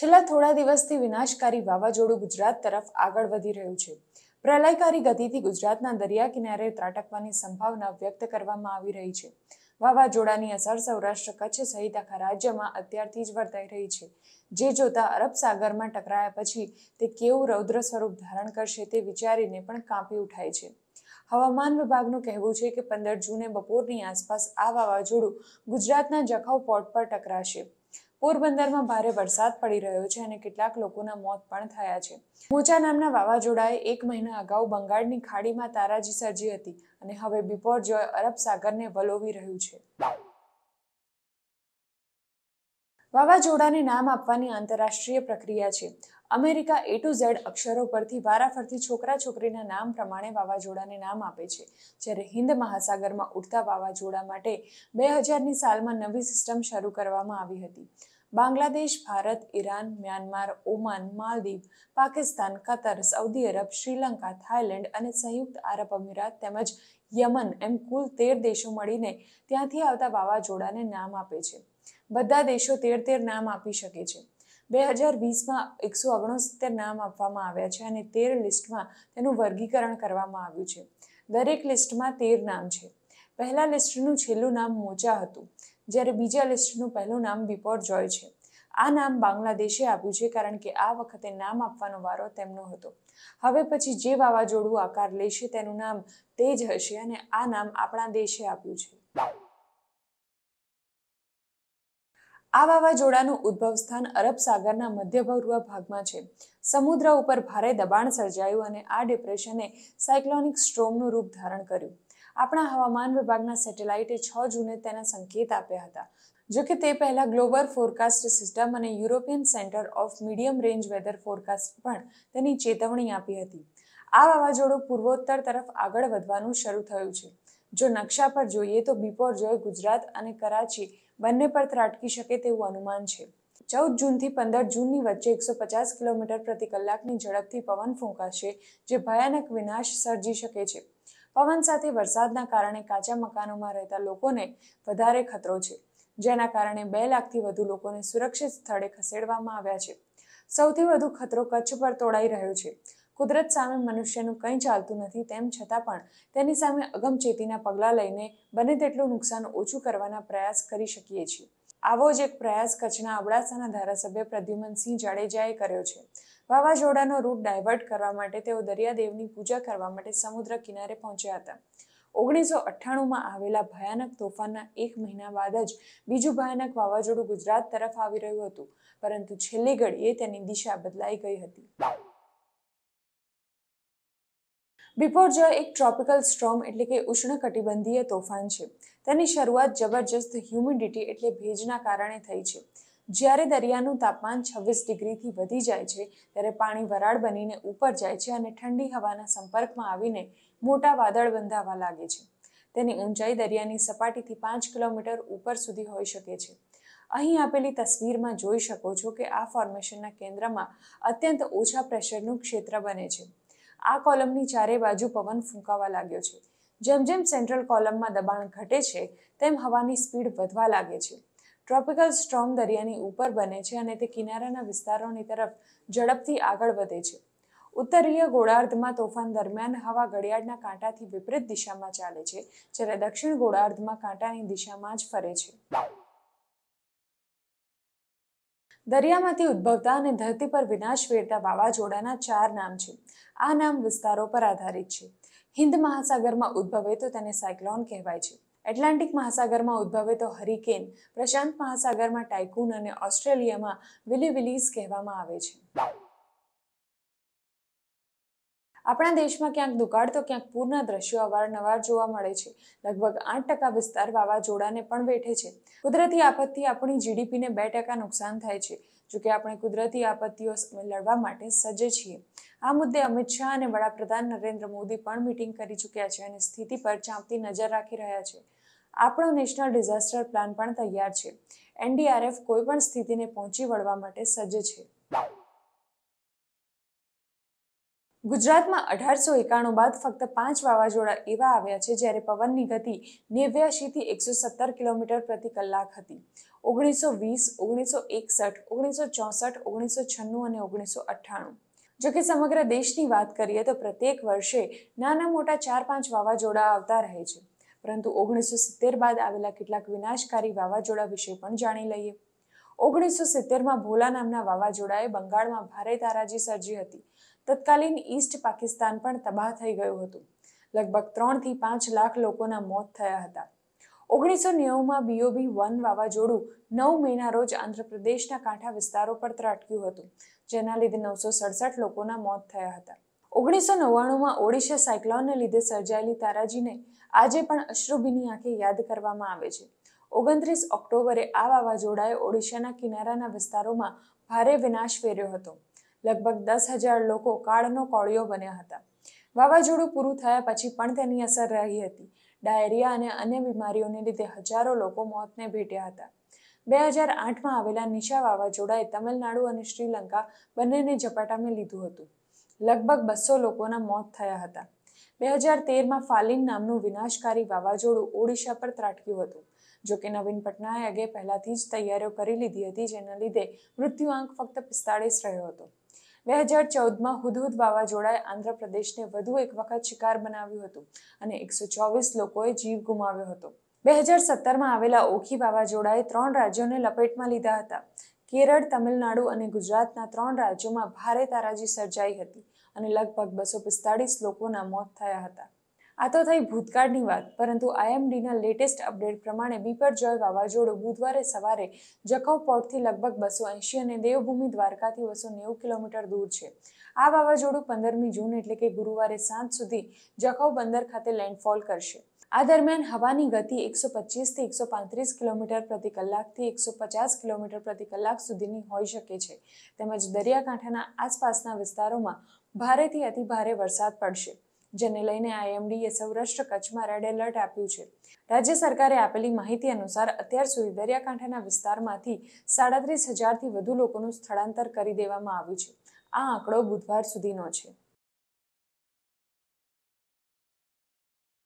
છેલ્લા થોડા દિવસથી વિનાશકારી વાવાઝોડું ગુજરાત તરફ આગળ વધી રહ્યું છે પ્રલયકારી ગતિથી ગુજરાતના દરિયા કિનારે ત્રાટકવાની સંભાવના વ્યક્ત કરવામાં આવી રહી છે વાવાઝોડાની અસર સૌરાષ્ટ્ર કચ્છ સહિત આખા રાજ્યમાં અત્યારથી જ વર્તાઈ રહી છે જે જોતા અરબ સાગરમાં ટકરાયા પછી તે કેવું રૌદ્ર સ્વરૂપ ધારણ કરશે તે વિચારીને પણ કાંપી ઉઠાય છે હવામાન વિભાગનું કહેવું છે કે પંદર જૂને બપોરની આસપાસ આ વાવાઝોડું ગુજરાતના જખાઉ પોર્ટ પર ટકરાશે પોરબંદરમાં ભારે વરસાદ પડી રહ્યો છે અને કેટલાક લોકોના મોત પણ થયા છે મોચા નામના વાવાઝોડાએ એક મહિના અગાઉ બંગાળની ખાડીમાં તારાજી સર્જી હતી અને હવે બિપોર જોય અરબ સાગરને વલોવી રહ્યું છે વાવાઝોડાને નામ આપવાની આંતરરાષ્ટ્રીય પ્રક્રિયા છે અમેરિકા એ ટુ ઝેડ અક્ષરો પરથી વારાફરતી છોકરા છોકરીના નામ પ્રમાણે વાવાઝોડાને નામ આપે છે જ્યારે હિન્દ મહાસાગરમાં ઉડતા વાવાઝોડા માટે બે હજારની સાલમાં નવી સિસ્ટમ શરૂ કરવામાં આવી હતી Bangladesh Bharat Iran Myanmar Oman Maldives Pakistan Qatar Saudi Arab Sri Lanka Thailand અને સંયુક્ત આરબ અમીરાત તેમજ યમન એમ કુલ તેર દેશો મળીને ત્યાંથી આવતા વાવાઝોડાને નામ આપે છે બધા દેશો તેર તેર નામ આપી શકે છે બે હજાર વીસમાં એકસો ઓગણસિત્તેર નામ આપવામાં આવ્યા છે અને તેર લિસ્ટમાં તેનું વર્ગીકરણ કરવામાં આવ્યું છે દરેક લિસ્ટમાં તેર નામ છે પહેલા લિસ્ટનું છેલ્લું નામ મોચા હતું જ્યારે બીજા લિસ્ટનું પહેલું નામ બિપોર જોય છે આ નામ બાંગ્લાદેશે આપ્યું છે કારણ કે આ વખતે નામ આપવાનો વારો તેમનો હતો હવે પછી જે વાવાઝોડું આકાર લેશે તેનું નામ તેજ હશે અને આ નામ આપણા દેશે આપ્યું છે આ વાવાઝોડાનું ઉદ્ભવ સ્થાન અરબ સાગરના મધ્ય પૂર્વ ભાગમાં છે સમુદ્ર ઉપર ભારે દબાણ સર્જાયું અને આ ડિપ્રેશને સાયક્લોનિક સ્ટ્રોમનું રૂપ ધારણ કર્યું આપણા હવામાન વિભાગના સેટેલાઇટે છ જૂને તેના સંકેત આપ્યા હતા જો કે તે પહેલા ગ્લોબલ ફોરકાસ્ટ સિસ્ટમ અને European centre of medium range weather forecast પણ તેની ચેતવણી આપી હતી આ વાવાઝોડું પૂર્વોત્તર તરફ આગળ વધવાનું શરૂ થયું છે જો નકશા પર જોઈએ તો બિપોર જોય ગુજરાત અને કરાચી બંને પર ત્રાટકી શકે તેવું અનુમાન છે ચૌદ જૂનથી પંદર જૂનની વચ્ચે એકસો પચાસ કિલોમીટર પ્રતિ કલાકની ઝડપથી પવન ફૂંકાશે જે ભયાનક વિનાશ સર્જી શકે છે પવન સાથે વરસાદના કારણે કાચા મકાનોમાં રહેતા લોકોને વધારે ખતરો છે જેના કારણે બે લાખથી વધુ લોકોને સુરક્ષિત સ્થળે ખસેડવામાં આવ્યા છે સૌથી વધુ ખતરો કચ્છ પર તોડાઈ રહ્યો છે કુદરત સામે મનુષ્યનું કંઈ ચાલતું નથી તેમ છતાં પણ તેની સામે અગમચેતીના પગલાં લઈને બને તેટલું નુકસાન ઓછું કરવાના પ્રયાસ કરી શકીએ છીએ આવો જ એક પ્રયાસ કચ્છના અબડાસાના ધારાસભ્ય પ્રદ્યુમનસિંહ જાડેજાએ કર્યો છે વાવાઝોડાનો રૂટ ડાયવર્ટ કરવા માટે તેઓ દરિયાદેવની પૂજા કરવા માટે સમુદ્ર કિનારે પહોંચ્યા હતા ઓગણીસો અઠ્ઠાણુંમાં આવેલા ભયાનક તોફાનના એક મહિના બાદ જ બીજું ભયાનક વાવાઝોડું ગુજરાત તરફ આવી રહ્યું હતું પરંતુ છેલ્લી ઘડીએ તેની દિશા બદલાઈ ગઈ હતી બિપોરજ એક ટ્રોપિકલ સ્ટ્રોમ એટલે કે ઉષ્ણકટિબંધીય તોફાન છે તેની શરૂઆત જબરજસ્ત હ્યુમિડિટી એટલે ભેજના કારણે થઈ છે જ્યારે દરિયાનું તાપમાન છવ્વીસ ડિગ્રીથી વધી જાય છે ત્યારે પાણી વરાળ બનીને ઉપર જાય છે અને ઠંડી હવાના સંપર્કમાં આવીને મોટા વાદળ બંધાવા લાગે છે તેની ઊંચાઈ દરિયાની સપાટીથી પાંચ કિલોમીટર ઉપર સુધી હોઈ શકે છે અહીં આપેલી તસવીરમાં જોઈ શકો છો કે આ ફોર્મેશનના કેન્દ્રમાં અત્યંત ઓછા પ્રેશરનું ક્ષેત્ર બને છે આ કોલમની ચારે બાજુ પવન ફૂંકાવા લાગ્યો છે જેમ જેમ સેન્ટ્રલ કોલમમાં દબાણ ઘટે છે તેમ હવાની સ્પીડ વધવા લાગે છે ટ્રોપિકલ સ્ટ્રોમ દરિયાની ઉપર બને છે અને તે કિનારાના વિસ્તારોની તરફ ઝડપથી આગળ વધે છે ઉત્તરીય ગોળાર્ધમાં તોફાન દરમિયાન હવા ઘડિયાળના કાંટાથી વિપરીત દિશામાં ચાલે છે જ્યારે દક્ષિણ ગોળાર્ધમાં કાંટાની દિશામાં જ ફરે છે દરિયામાંથી ઉદ્ભવતા અને ધરતી પર વિનાશ વેરતા વાવાઝોડાના ચાર નામ છે આ નામ વિસ્તારો પર આધારિત છે હિન્દ મહાસાગરમાં ઉદ્ભવે તો તેને સાયક્લોન કહેવાય છે એટલાન્ટિક મહાસાગરમાં ઉદ્ભવે તો હરિકેન પ્રશાંત મહાસાગરમાં ટાઇકૂન અને ઓસ્ટ્રેલિયામાં વિલીવિલીસ કહેવામાં આવે છે આપણા દેશમાં ક્યાંક દુકાળ તો ક્યાંક પૂરના દ્રશ્યો અવારનવાર જોવા મળે છે લગભગ આઠ ટકા વિસ્તાર વાવાઝોડાને પણ બેઠે છે કુદરતી આપત્તિ આપણી જીડીપીને બે ટકા નુકસાન થાય છે જોકે આપણે કુદરતી આપત્તિઓ લડવા માટે સજ્જ છીએ આ મુદ્દે અમિત શાહ અને વડાપ્રધાન નરેન્દ્ર મોદી પણ મિટિંગ કરી ચૂક્યા છે અને સ્થિતિ પર ચાંપતી નજર રાખી રહ્યા છે આપણો નેશનલ ડિઝાસ્ટર પ્લાન પણ તૈયાર છે એનડીઆરએફ કોઈપણ સ્થિતિને પહોંચી વળવા માટે સજ્જ છે ગુજરાતમાં અઢારસો એકાણું બાદ ફક્ત પાંચ વાવાઝોડા એવા આવ્યા છે જ્યારે પવનની ગતિ નેવ્યાશીથી એકસો સત્તર કિલોમીટર પ્રતિ કલાક હતી ઓગણીસો વીસ ઓગણીસો એકસઠ ઓગણીસો ચોસઠ ઓગણીસો છન્નું અને ઓગણીસો અઠ્ઠાણું જો કે સમગ્ર દેશની વાત કરીએ તો પ્રત્યેક વર્ષે નાના મોટા ચાર પાંચ વાવાઝોડા આવતા રહે છે પરંતુ ઓગણીસો સિત્તેર બાદ આવેલા કેટલાક વિનાશકારી વાવાઝોડા વિશે પણ જાણી લઈએ ઓગણીસો સિત્તેરમાં ભોલા નામના વાવાઝોડાએ બંગાળમાં ભારે તારાજી સર્જી હતી તત્કાલીન ઈસ્ટ પાકિસ્તાન પણ તબાહ થઈ ગયું હતું લગભગ ત્રણથી પાંચ લાખ લોકોના મોત થયા હતા ઓગણીસો નેવુંમાં બીઓબી વન વાવાઝોડું નવ મહિના રોજ આંધ્રપ્રદેશના કાંઠા વિસ્તારો પર ત્રાટક્યું હતું જેના લીધે નવસો સડસઠ લોકોના મોત થયા હતા ઓગણીસો નવ્વાણુંમાં ઓડિશા સાયક્લોનને લીધે સર્જાયેલી તારાજીને આજે પણ અશ્રુભીની આંખે યાદ કરવામાં આવે છે ઓગણત્રીસ ઓક્ટોબરે આ વાવાઝોડાએ ઓડિશાના કિનારાના વિસ્તારોમાં ભારે વિનાશ ફેર્યો હતો લગભગ દસ હજાર લોકો કાળનો કોળિયો બન્યા હતા વાવાઝોડું પૂરું થયા પછી પણ તેની અસર રહી હતી ડાયરિયા અને અન્ય બીમારીઓને લીધે હજારો લોકો મોતને ભેટ્યા હતા બે હજાર આઠમાં આવેલા નિશા વાવાઝોડાએ તમિલનાડુ અને શ્રીલંકા બંનેને ઝપાટામાં લીધું હતું લગભગ બસો લોકોના મોત થયા હતા બે હજાર તેરમાં ફાલિન નામનું વિનાશકારી વાવાઝોડું ઓડિશા પર ત્રાટક્યું હતું જોકે નવીન પટનાયકે પહેલાથી જ તૈયારીઓ કરી લીધી હતી જેના લીધે મૃત્યુઆંક ફક્ત પિસ્તાળીસ રહ્યો હતો બે હજાર ચૌદમાં હુદહુદ વાવાઝોડાએ આંધ્રપ્રદેશને વધુ એક વખત શિકાર બનાવ્યું હતું અને એકસો ચોવીસ લોકોએ જીવ ગુમાવ્યો હતો બે હજાર સત્તરમાં આવેલા ઓખી વાવાઝોડાએ ત્રણ રાજ્યોને લપેટમાં લીધા હતા કેરળ તમિલનાડુ અને ગુજરાતના ત્રણ રાજ્યોમાં ભારે તારાજી સર્જાઈ હતી અને લગભગ બસો પિસ્તાળીસ લોકોના મોત થયા હતા આ તો થઈ ભૂતકાળની વાત પરંતુ આઈએમડીના લેટેસ્ટ અપડેટ પ્રમાણે બીપર જોય વાવાઝોડું બુધવારે સવારે જખૌ પોર્ટથી લગભગ બસો એંશી અને દેવભૂમિ દ્વારકાથી બસો નેવું કિલોમીટર દૂર છે આ વાવાઝોડું પંદરમી જૂન એટલે કે ગુરુવારે સાંજ સુધી જખૌ બંદર ખાતે લેન્ડફોલ કરશે આ દરમિયાન હવાની ગતિ એકસો પચીસથી એકસો પાંત્રીસ કિલોમીટર પ્રતિ કલાકથી એકસો પચાસ કિલોમીટર પ્રતિ કલાક સુધીની હોઈ શકે છે તેમજ દરિયાકાંઠાના આસપાસના વિસ્તારોમાં ભારેથી અતિભારે વરસાદ પડશે જેને લઈને આઈએમડીએ સૌરાષ્ટ્ર કચ્છમાં રેડ એલર્ટ આપ્યું છે રાજ્ય સરકારે આપેલી માહિતી અનુસાર અત્યાર સુધી દરિયાકાંઠાના વિસ્તારમાંથી સાડત્રીસ હજારથી વધુ લોકોનું સ્થળાંતર કરી દેવામાં આવ્યું છે આ આંકડો બુધવાર સુધીનો છે